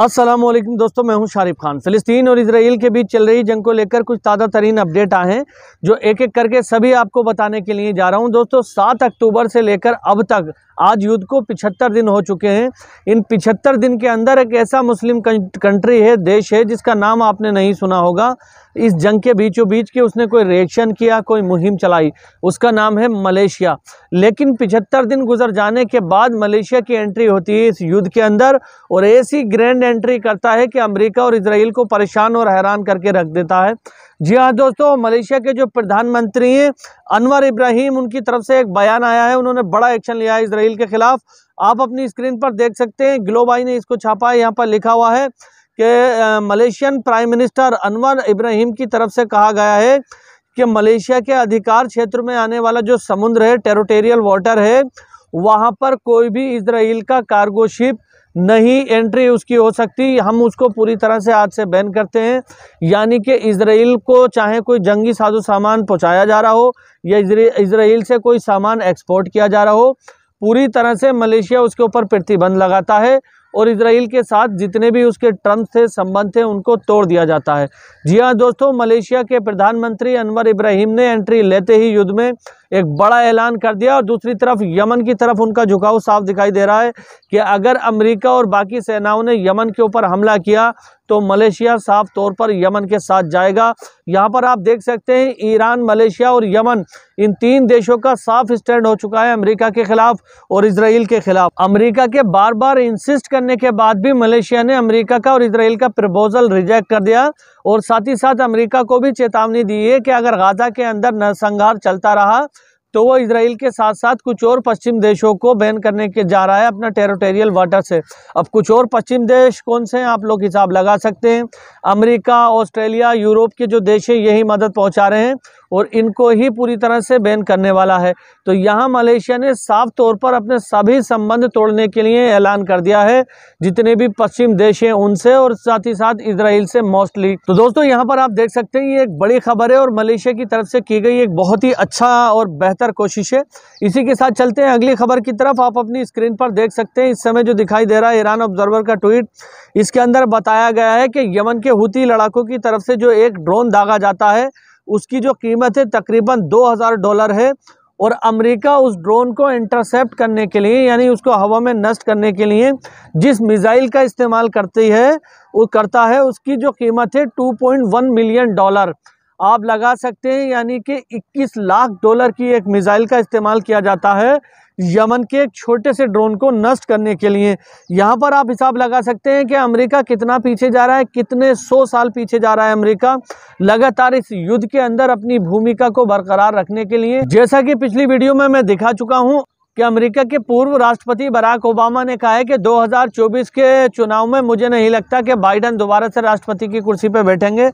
असलम दोस्तों मैं हूं शारिफ खान फ़िलिस्तीन और इसराइल के बीच चल रही जंग को लेकर कुछ ताज़ा तरीन अपडेट आए हैं जो एक एक करके सभी आपको बताने के लिए जा रहा हूं दोस्तों सात अक्टूबर से लेकर अब तक आज युद्ध को 75 दिन हो चुके हैं इन 75 दिन के अंदर एक ऐसा मुस्लिम कंट्री है देश है जिसका नाम आपने नहीं सुना होगा इस जंग के बीचों बीच के उसने कोई रिएक्शन किया कोई मुहिम चलाई उसका नाम है मलेशिया लेकिन पिछहत्तर दिन गुजर जाने के बाद मलेशिया की एंट्री होती है इस युद्ध के अंदर और ऐसी ग्रैंड एंट्री करता है कि अमेरिका और इसराइल को परेशान और हैरान करके रख देता है जी हाँ दोस्तों मलेशिया के जो प्रधानमंत्री हैं अनवर इब्राहिम उनकी तरफ से एक बयान आया है उन्होंने बड़ा एक्शन लिया है इसराइल के खिलाफ आप अपनी स्क्रीन पर देख सकते हैं ग्लोबाई ने इसको छापा है यहाँ पर लिखा हुआ है कि Malaysian prime minister Anwar Ibrahim की तरफ से कहा गया है कि मलेशिया के अधिकार क्षेत्र में आने वाला जो समुद्र है टेरिटोरियल वाटर है वहाँ पर कोई भी इसराइल का कार्गोशिप नहीं एंट्री उसकी हो सकती हम उसको पूरी तरह से आज से बैन करते हैं यानी कि इसराइल को चाहे कोई जंगी साजो सामान पहुँचाया जा रहा हो या इसराइल से कोई सामान एक्सपोर्ट किया जा रहा हो पूरी तरह से मलेशिया उसके ऊपर प्रतिबंध लगाता है और इसराइल के साथ जितने भी उसके ट्रंप थे संबंध थे उनको तोड़ दिया जाता है जी हाँ दोस्तों मलेशिया के प्रधानमंत्री अनवर इब्राहिम ने एंट्री लेते ही युद्ध में एक बड़ा ऐलान कर दिया और दूसरी तरफ यमन की तरफ उनका झुकाव साफ दिखाई दे रहा है कि अगर अमेरिका और बाकी सेनाओं ने यमन के ऊपर हमला किया तो मलेशिया साफ तौर पर यमन के साथ जाएगा यहाँ पर आप देख सकते हैं ईरान मलेशिया और यमन इन तीन देशों का साफ स्टैंड हो चुका है अमेरिका के खिलाफ और इसराइल के खिलाफ अमेरिका के बार बार इंसिस्ट करने के बाद भी मलेशिया ने अमेरिका का और इसराइल का प्रपोजल रिजेक्ट कर दिया और साथ ही साथ अमरीका को भी चेतावनी दी है कि अगर गाजा के अंदर नरसंहार चलता रहा तो वो इसराइल के साथ साथ कुछ और पश्चिम देशों को बैन करने के जा रहा है अपना टेरिटोरियल वाटर से अब कुछ और पश्चिम देश कौन से हैं आप लोग हिसाब लगा सकते हैं अमेरिका ऑस्ट्रेलिया यूरोप के जो देश हैं यही मदद पहुंचा रहे हैं और इनको ही पूरी तरह से बैन करने वाला है तो यहाँ मलेशिया ने साफ तौर पर अपने सभी संबंध तोड़ने के लिए ऐलान कर दिया है जितने भी पश्चिम देश हैं उनसे और साथ ही साथ इसराइल से मोस्टली तो दोस्तों यहाँ पर आप देख सकते हैं ये एक बड़ी खबर है और मलेशिया की तरफ से की गई एक बहुत ही अच्छा और बेहतर बेहतर है इसी के साथ चलते हैं अगली खबर की तरफ आप अपनी स्क्रीन पर देख सकते हैं इस समय जो दिखाई दे रहा है ईरान ऑब्जर्वर का ट्वीट इसके अंदर बताया गया है कि यमन के हुती लड़ाकों की तरफ से जो एक ड्रोन दागा जाता है उसकी जो कीमत है तकरीबन दो डॉलर है और अमेरिका उस ड्रोन को इंटरसेप्ट करने के लिए यानी उसको हवा में नष्ट करने के लिए जिस मिज़ाइल का इस्तेमाल करती है वो करता है उसकी जो कीमत है 2.1 मिलियन डॉलर आप लगा सकते हैं यानी कि 21 लाख डॉलर की एक मिज़ाइल का इस्तेमाल किया जाता है यमन के एक छोटे से ड्रोन को नष्ट करने के लिए यहाँ पर आप हिसाब लगा सकते हैं कि अमेरिका कितना पीछे जा रहा है कितने सौ साल पीछे जा रहा है अमेरिका लगातार इस युद्ध के अंदर अपनी भूमिका को बरकरार रखने के लिए जैसा कि पिछली वीडियो में मैं दिखा चुका हूँ कि अमेरिका के पूर्व राष्ट्रपति बराक ओबामा ने कहा है कि 2024 के चुनाव में मुझे नहीं लगता कि बाइडन दोबारा से राष्ट्रपति की कुर्सी पर बैठेंगे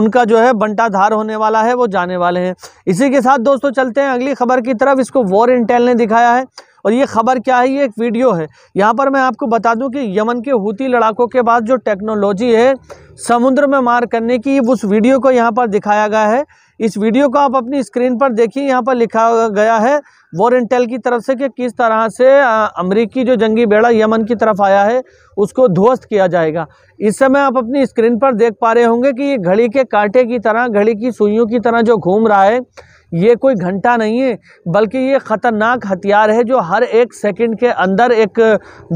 उनका जो है बंटाधार होने वाला है वो जाने वाले हैं इसी के साथ दोस्तों चलते हैं अगली खबर की तरफ इसको वॉर इंटेल ने दिखाया है और ये खबर क्या है ये एक वीडियो है यहाँ पर मैं आपको बता दूँ कि यमन के हूती लड़ाकों के बाद जो टेक्नोलॉजी है समुद्र में मार करने की उस वीडियो को यहाँ पर दिखाया गया है इस वीडियो को आप अपनी स्क्रीन पर देखिए यहाँ पर लिखा गया है वॉर इंटेल की तरफ से कि किस तरह से अमरीकी जो जंगी बेड़ा यमन की तरफ आया है उसको ध्वस्त किया जाएगा इस समय आप अपनी स्क्रीन पर देख पा रहे होंगे कि ये घड़ी के कांटे की तरह घड़ी की सुइयों की तरह जो घूम रहा है ये कोई घंटा नहीं है बल्कि ये ख़तरनाक हथियार है जो हर एक सेकंड के अंदर एक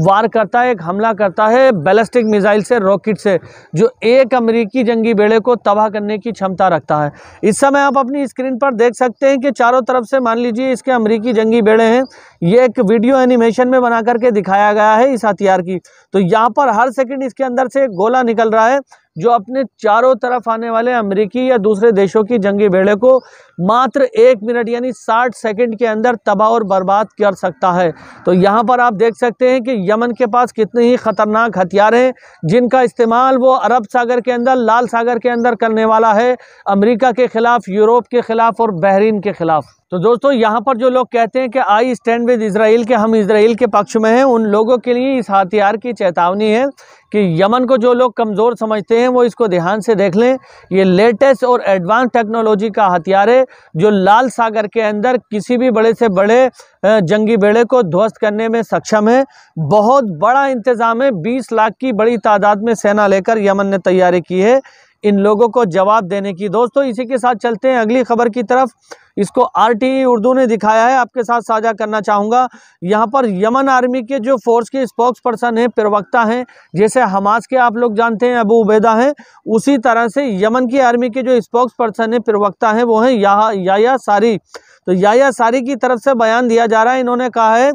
वार करता है एक हमला करता है बैलिस्टिक मिज़ाइल से रॉकेट से जो एक अमेरिकी जंगी बेड़े को तबाह करने की क्षमता रखता है इस समय आप अपनी स्क्रीन पर देख सकते हैं कि चारों तरफ से मान लीजिए इसके अमरीकी जंगी बेड़े हैं ये एक वीडियो एनिमेशन में बना करके दिखाया गया है इस हथियार की तो यहाँ पर हर सेकेंड इसके अंदर से एक गोला निकल रहा है जो अपने चारों तरफ आने वाले अमेरिकी या दूसरे देशों की जंगी बेड़े को मात्र एक मिनट यानी साठ सेकंड के अंदर तबाह और बर्बाद कर सकता है तो यहाँ पर आप देख सकते हैं कि यमन के पास कितने ही ख़तरनाक हथियार हैं जिनका इस्तेमाल वो अरब सागर के अंदर लाल सागर के अंदर करने वाला है अमेरिका के ख़िलाफ़ यूरोप के ख़िलाफ़ और बहरीन के ख़िलाफ़ तो दोस्तों यहाँ पर जो लोग कहते हैं कि आई स्टैंड विद इसराइल के हम इसराइल के पक्ष में हैं उन लोगों के लिए इस हथियार की चेतावनी है कि यमन को जो लोग कमज़ोर समझते हैं वो इसको ध्यान से देख लें ये लेटेस्ट और एडवांस टेक्नोलॉजी का हथियार है जो लाल सागर के अंदर किसी भी बड़े से बड़े जंगी बेड़े को ध्वस्त करने में सक्षम है बहुत बड़ा इंतज़ाम है बीस लाख की बड़ी तादाद में सेना लेकर यमन ने तैयारी की है इन लोगों को जवाब देने की दोस्तों इसी के साथ चलते हैं अगली खबर की तरफ इसको आर उर्दू ने दिखाया है आपके साथ साझा करना चाहूँगा यहाँ पर यमन आर्मी के जो फोर्स के स्पोक्स पर्सन हैं प्रवक्ता हैं जैसे हमास के आप लोग जानते हैं अबू उबैदा हैं उसी तरह से यमन की आर्मी के जो स्पोक्स पर्सन हैं प्रवक्ता हैं वो हैं या, या, या सारी तो याया सारी की तरफ से बयान दिया जा रहा है इन्होंने कहा है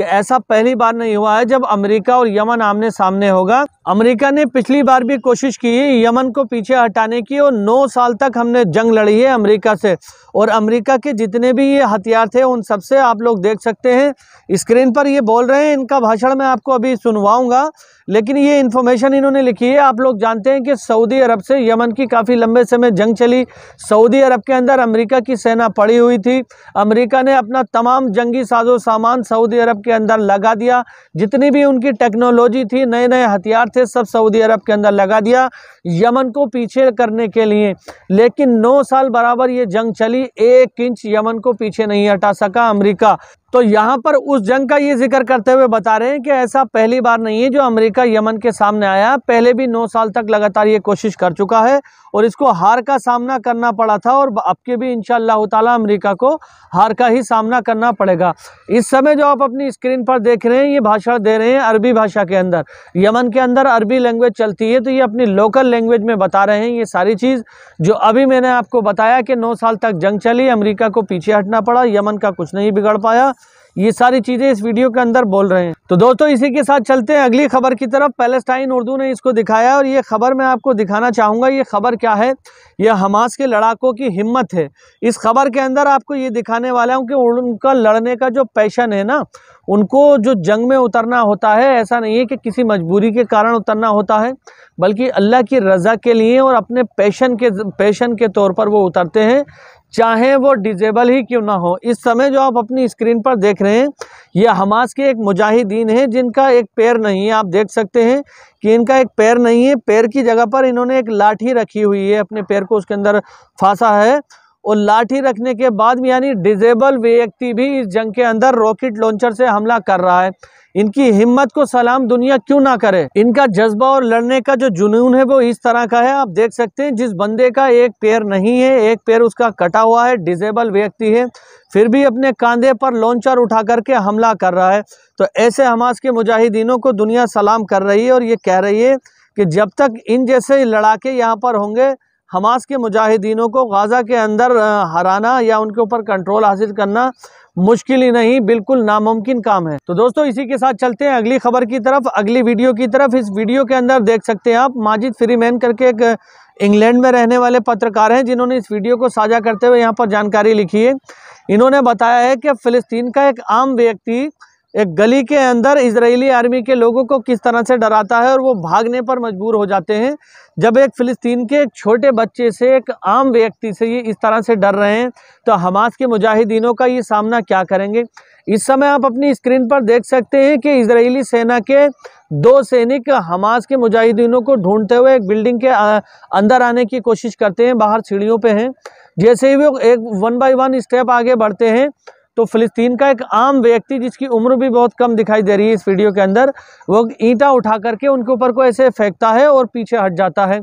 कि ऐसा पहली बार नहीं हुआ है जब अमेरिका और यमन आमने सामने होगा अमेरिका ने पिछली बार भी कोशिश की यमन को पीछे हटाने की और नौ साल तक हमने जंग लड़ी है अमेरिका से और अमेरिका के जितने भी ये हथियार थे उन सबसे आप लोग देख सकते हैं स्क्रीन पर ये बोल रहे हैं इनका भाषण मैं आपको अभी सुनवाऊँगा लेकिन ये इन्फॉर्मेशन इन्होंने लिखी है आप लोग जानते हैं कि सऊदी अरब से यमन की काफ़ी लंबे समय जंग चली सऊदी अरब के अंदर अमरीका की सेना पड़ी हुई थी अमरीका ने अपना तमाम जंगी साजो सामान सऊदी अरब के के अंदर लगा दिया जितनी भी उनकी टेक्नोलॉजी थी नए नए हथियार थे सब सऊदी अरब के अंदर लगा दिया यमन को पीछे करने के लिए लेकिन नौ साल बराबर ये जंग चली एक इंच यमन को पीछे नहीं हटा सका अमरीका तो यहाँ पर उस जंग का ये जिक्र करते हुए बता रहे हैं कि ऐसा पहली बार नहीं है जो अमेरिका यमन के सामने आया पहले भी नौ साल तक लगातार ये कोशिश कर चुका है और इसको हार का सामना करना पड़ा था और अब के भी इन ताला अमेरिका को हार का ही सामना करना पड़ेगा इस समय जो आप अपनी स्क्रीन पर देख रहे हैं ये भाषण दे रहे हैं अरबी भाषा के अंदर यमन के अंदर अरबी लैंग्वेज चलती है तो ये अपनी लोकल लैंग्वेज में बता रहे हैं ये सारी चीज़ जो अभी मैंने आपको बताया कि नौ साल तक जंग चली अमरीका को पीछे हटना पड़ा यमन का कुछ नहीं बिगड़ पाया ये सारी चीज़ें इस वीडियो के अंदर बोल रहे हैं तो दोस्तों इसी के साथ चलते हैं अगली खबर की तरफ पैलेस्टाइन उर्दू ने इसको दिखाया और ये खबर मैं आपको दिखाना चाहूँगा ये खबर क्या है यह हमास के लड़ाकों की हिम्मत है इस खबर के अंदर आपको ये दिखाने वाला हूँ कि उनका लड़ने का जो पैशन है ना उनको जो जंग में उतरना होता है ऐसा नहीं है कि किसी मजबूरी के कारण उतरना होता है बल्कि अल्लाह की रज़ा के लिए और अपने पैशन के पैशन के तौर पर वो उतरते हैं चाहे वो डिजेबल ही क्यों ना हो इस समय जो आप अपनी स्क्रीन पर देख रहे हैं ये हमास के एक मुजाहिदीन हैं जिनका एक पैर नहीं है आप देख सकते हैं कि इनका एक पैर नहीं है पैर की जगह पर इन्होंने एक लाठी रखी हुई है अपने पैर को उसके अंदर फांसा है और लाठी रखने के बाद भी यानी डिजेबल व्यक्ति भी इस जंग के अंदर रॉकेट लॉन्चर से हमला कर रहा है इनकी हिम्मत को सलाम दुनिया क्यों ना करे इनका जज्बा और लड़ने का जो जुनून है वो इस तरह का है आप देख सकते हैं जिस बंदे का एक पैर नहीं है एक पैर उसका कटा हुआ है डिजेबल व्यक्ति है फिर भी अपने कांधे पर लॉन्चर उठा करके हमला कर रहा है तो ऐसे हमास के मुजाहिदीनों को दुनिया सलाम कर रही है और ये कह रही है कि जब तक इन जैसे लड़ाके यहाँ पर होंगे हमास के मुजाहिदीनों को गाज़ा के अंदर हराना या उनके ऊपर कंट्रोल हासिल करना मुश्किल ही नहीं बिल्कुल नामुमकिन काम है तो दोस्तों इसी के साथ चलते हैं अगली खबर की तरफ अगली वीडियो की तरफ इस वीडियो के अंदर देख सकते हैं आप माजिद फ्रीमैन करके एक इंग्लैंड में रहने वाले पत्रकार हैं जिन्होंने इस वीडियो को साझा करते हुए यहाँ पर जानकारी लिखी है इन्होंने बताया है कि फ़िलिस्तीन का एक आम व्यक्ति एक गली के अंदर इजरायली आर्मी के लोगों को किस तरह से डराता है और वो भागने पर मजबूर हो जाते हैं जब एक फ़िलिस्तीन के एक छोटे बच्चे से एक आम व्यक्ति से ये इस तरह से डर रहे हैं तो हमास के मुजाहिदीनों का ये सामना क्या करेंगे इस समय आप अपनी स्क्रीन पर देख सकते हैं कि इजरायली सेना के दो सैनिक हमास के मुजाहिदीनों को ढूंढते हुए एक बिल्डिंग के अंदर आने की कोशिश करते हैं बाहर सीढ़ियों पर हैं जैसे ही वो एक वन बाई वन स्टेप आगे बढ़ते हैं तो फिलिस्तीन का एक आम व्यक्ति जिसकी उम्र भी बहुत कम दिखाई दे रही है इस वीडियो के अंदर वो ईंटा उठा करके उनके ऊपर को ऐसे फेंकता है और पीछे हट जाता है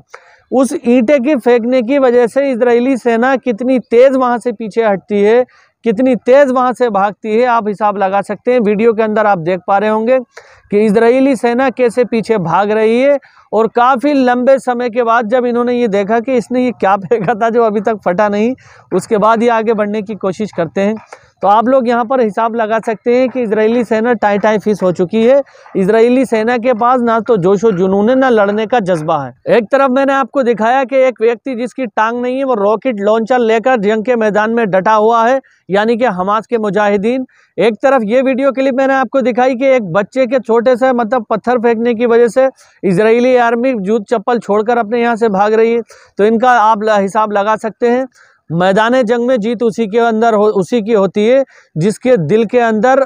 उस ईंटे के फेंकने की वजह से इसराइली सेना कितनी तेज़ वहाँ से पीछे हटती है कितनी तेज़ वहाँ से भागती है आप हिसाब लगा सकते हैं वीडियो के अंदर आप देख पा रहे होंगे कि इसराइली सेना कैसे पीछे भाग रही है और काफ़ी लंबे समय के बाद जब इन्होंने ये देखा कि इसने ये क्या फेंका था जो अभी तक फटा नहीं उसके बाद ये आगे बढ़ने की कोशिश करते हैं तो आप लोग यहाँ पर हिसाब लगा सकते हैं कि इसराइली सेना टाई टाई फिस हो चुकी है इसराइली सेना के पास ना तो जोश व जुनून है ना लड़ने का जज्बा है एक तरफ मैंने आपको दिखाया कि एक व्यक्ति जिसकी टांग नहीं है वो रॉकेट लॉन्चर लेकर जंग के मैदान में डटा हुआ है यानी कि हमास के मुजाहिदीन एक तरफ ये वीडियो क्लिप मैंने आपको दिखाई कि एक बच्चे के छोटे से मतलब पत्थर फेंकने की वजह से इसराइली आर्मी जूत चप्पल छोड़कर अपने यहाँ से भाग रही है तो इनका आप हिसाब लगा सकते हैं मैदान जंग में जीत उसी के अंदर हो उसी की होती है जिसके दिल के अंदर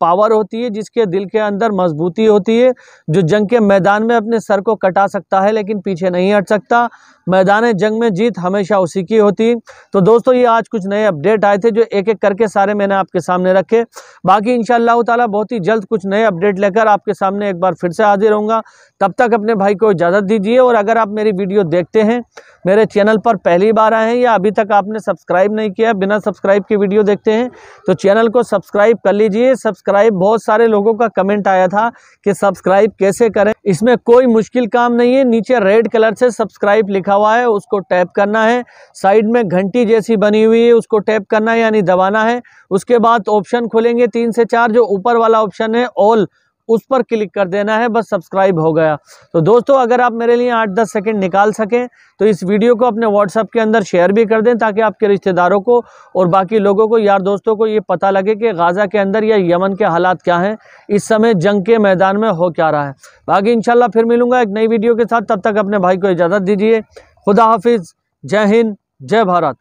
पावर होती है जिसके दिल के अंदर मजबूती होती है जो जंग के मैदान में अपने सर को कटा सकता है लेकिन पीछे नहीं हट सकता मैदान जंग में जीत हमेशा उसी की होती तो दोस्तों ये आज कुछ नए अपडेट आए थे जो एक एक करके सारे मैंने आपके सामने रखे बाकी इन ताला बहुत ही जल्द कुछ नए अपडेट लेकर आपके सामने एक बार फिर से हाजिर होंगे तब तक अपने भाई को इजाज़त दीजिए और अगर आप मेरी वीडियो देखते हैं मेरे चैनल पर पहली बार आए हैं या अभी तक आपने सब्सक्राइब नहीं किया बिना सब्सक्राइब की वीडियो देखते हैं तो चैनल को सब्सक्राइब कर लीजिए सब्सक्राइब बहुत सारे लोगों का कमेंट आया था कि सब्सक्राइब कैसे करें इसमें कोई मुश्किल काम नहीं है नीचे रेड कलर से सब्सक्राइब लिखा लिखा हुआ है उसको टैप करना है साइड में घंटी जैसी बनी हुई है उसको टैप करना है यानी दबाना है उसके बाद ऑप्शन खोलेंगे तीन से चार जो ऊपर वाला ऑप्शन है ऑल उस पर क्लिक कर देना है बस सब्सक्राइब हो गया तो दोस्तों अगर आप मेरे लिए आठ दस सेकेंड निकाल सकें तो इस वीडियो को अपने व्हाट्सएप के अंदर शेयर भी कर दें ताकि आपके रिश्तेदारों को और बाकी लोगों को यार दोस्तों को ये पता लगे कि गाज़ा के अंदर या यमन के हालात क्या हैं इस समय जंग के मैदान में हो क्या रहा है बाकी इन फिर मिलूँगा एक नई वीडियो के साथ तब तक अपने भाई को इजाज़त दीजिए खुदा हाफिज़ जय हिंद जय भारत